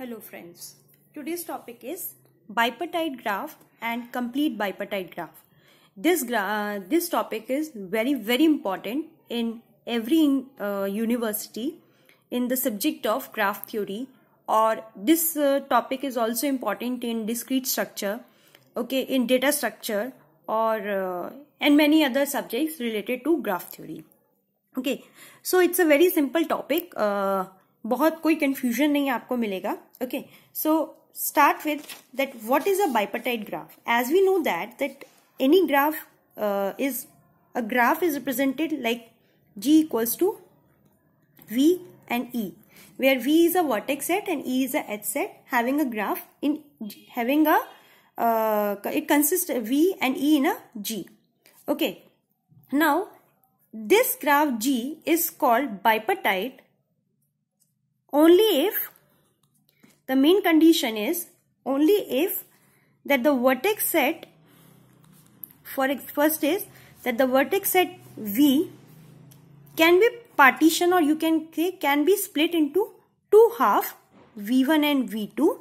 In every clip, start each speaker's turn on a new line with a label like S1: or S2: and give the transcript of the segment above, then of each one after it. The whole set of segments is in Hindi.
S1: Hello friends, today's topic is bipartite graph and complete bipartite graph. This, uh, this topic is very very important in every uh, university in the subject of graph theory or this uh, topic is also important in discrete structure, okay, in data structure or uh, and many other subjects related to graph theory. Okay, so it's a very simple topic uh, बहुत कोई कंफ्यूजन नहीं आपको मिलेगा okay so start with that what is a graph graph as we know that that any graph is a graph is represented g equals to v and e where v is a vertex set and e is a edge set having a graph in having a uh, it consists of v and e in a g okay now this graph g is called bipartite only if the main condition is only if that the vertex set for first is that the vertex set V can be partitioned or you can say can be split into two half V1 and V2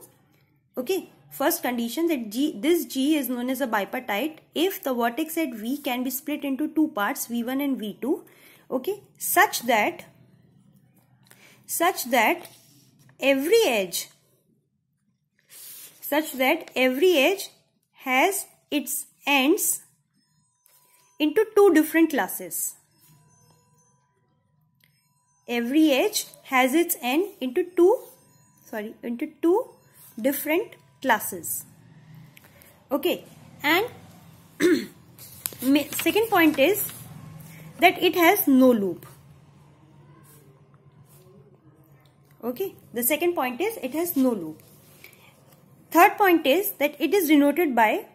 S1: okay first condition that G this G is known as a bipartite if the vertex set V can be split into two parts V1 and V2 okay such that such that every edge such that every edge has its ends into two different classes. Every edge has its end into two sorry into two different classes. Okay and second point is that it has no loop. okay the second point is it has no loop third point is that it is denoted by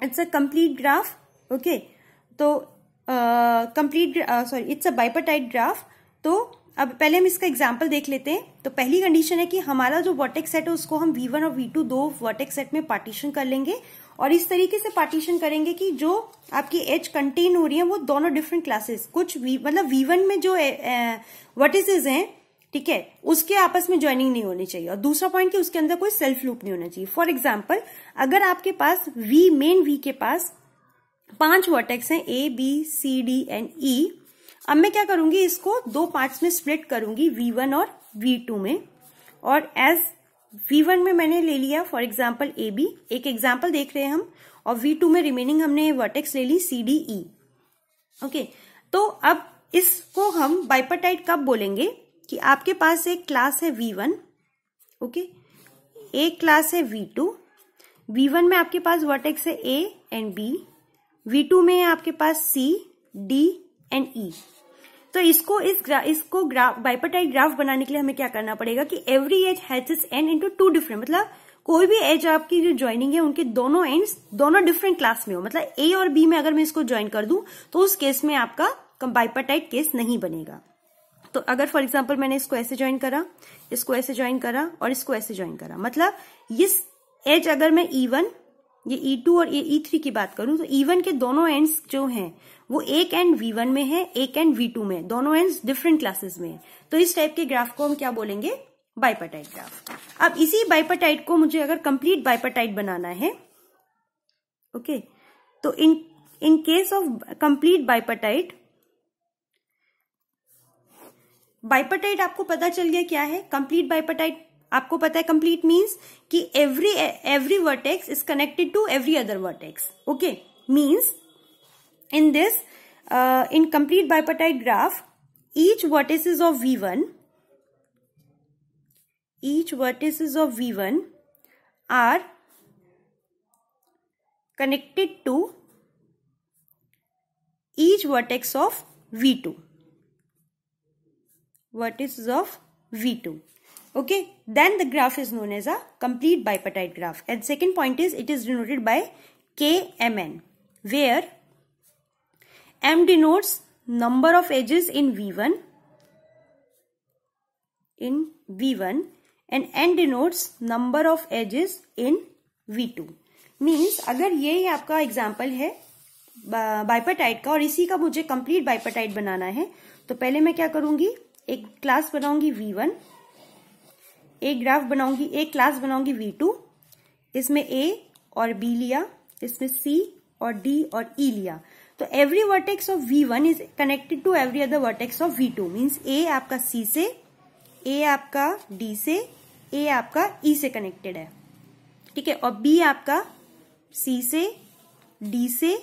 S1: it's a complete graph okay तो uh, sorry it's a bipartite graph तो अब पहले हम इसका एग्जाम्पल देख लेते हैं तो पहली कंडीशन है कि हमारा जो वर्टेक्स सेट है उसको हम v1 और v2 दो वर्टेक्स सेट में पार्टीशन कर लेंगे और इस तरीके से पार्टीशन करेंगे कि जो आपकी एज कंटेन हो रही है वो दोनों डिफरेंट क्लासेस कुछ v मतलब v1 में जो वर्टिसेस uh, uh, हैं ठीक है उसके आपस में ज्वाइनिंग नहीं होनी चाहिए और दूसरा पॉइंट कि उसके अंदर कोई सेल्फ लूप नहीं होना चाहिए फॉर एग्जाम्पल अगर आपके पास वी मेन वी के पास पांच वर्टेक्स हैं A B C D and E अब मैं क्या करूंगी इसको दो पार्ट्स में स्प्लिट करूंगी वी वन और वी टू में और एज वी वन में मैंने ले लिया फॉर एग्जाम्पल ए बी एक एग्जाम्पल देख रहे हैं हम और वी टू में रिमेनिंग हमने वर्टेक्स ले ली सी डी ई ओके तो अब इसको हम बाइपरटाइट कब बोलेंगे कि आपके पास एक क्लास है वी वन ओके एक क्लास है वी टू वी वन में आपके पास वर्टेक्स है A and B V two में आपके पास सी डी एंड ई तो इसको इस ग्रा, इसको ग्राफ बाइपटाइट ग्राफ बनाने के लिए हमें क्या करना पड़ेगा कि every edge has is an into two different मतलब कोई भी एज आपकी जो ज्वाइनिंग है उनके दोनों एंड्स दोनों डिफरेंट क्लास में हो मतलब ए और बी में अगर मैं इसको ज्वाइन कर दूं तो उस केस में आपका बाइपरटाइट केस नहीं बनेगा तो अगर फॉर एग्जाम्पल मैंने इसको ऐसे ज्वाइन करा इसको ऐसे ज्वाइन करा और इसको ऐसे ज्वाइन करा मतलब इस एज अगर मैं ई e वन ये ई e टू और ये ई e थ्री की बात करूं तो ई वन के दोनों एंड्स जो हैं वो एक एंड वी वन में है एक एंड वी टू में दोनों एंड्स डिफरेंट क्लासेस में है तो इस टाइप के ग्राफ को हम क्या बोलेंगे बाइपाटाइट ग्राफ अब इसी बाइपाटाइट को मुझे अगर कंप्लीट बाइपाटाइट बनाना है ओके okay, तो in in case of complete bipartite bipartite आपको पता चल गया क्या है कंप्लीट बाइपटाइट आपको पता है कंप्लीट मीन्स कि every every vertex is connected to every other vertex okay means in this in complete bipartite graph each vertices of V one each vertices of V one are connected to each vertex of V two vertices of V2. Okay, then the graph is known as a complete bipartite graph. And second point is it is denoted by KMN where M denotes number of edges in V1 in V1 and N denotes number of edges in V2. Means अगर ये ही आपका एग्जाम्पल है बाइपाटाइट का और इसी का मुझे कंप्लीट बाइपाटाइट बनाना है तो पहले मैं क्या करूंगी एक क्लास बनाऊंगी वी वन एक ग्राफ बनाऊंगी एक क्लास बनाऊंगी वी टू इसमें ए और बी लिया इसमें सी और डी और ई e लिया तो every vertex of V one is connected to every other vertex of V two means A आपका सी से ए आपका डी से ए आपका ई e से कनेक्टेड है ठीक है और बी आपका सी से डी से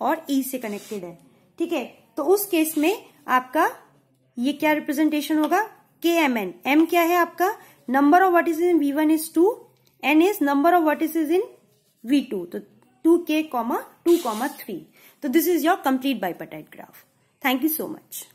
S1: और ई e से कनेक्टेड है ठीक है तो उस केस में आपका ये क्या रिप्रेजेंटेशन होगा के एम एन एम क्या है आपका number of vertices in V one is two N is number of vertices in V two तो two K comma two comma three तो this is your complete bipartite graph thank you so much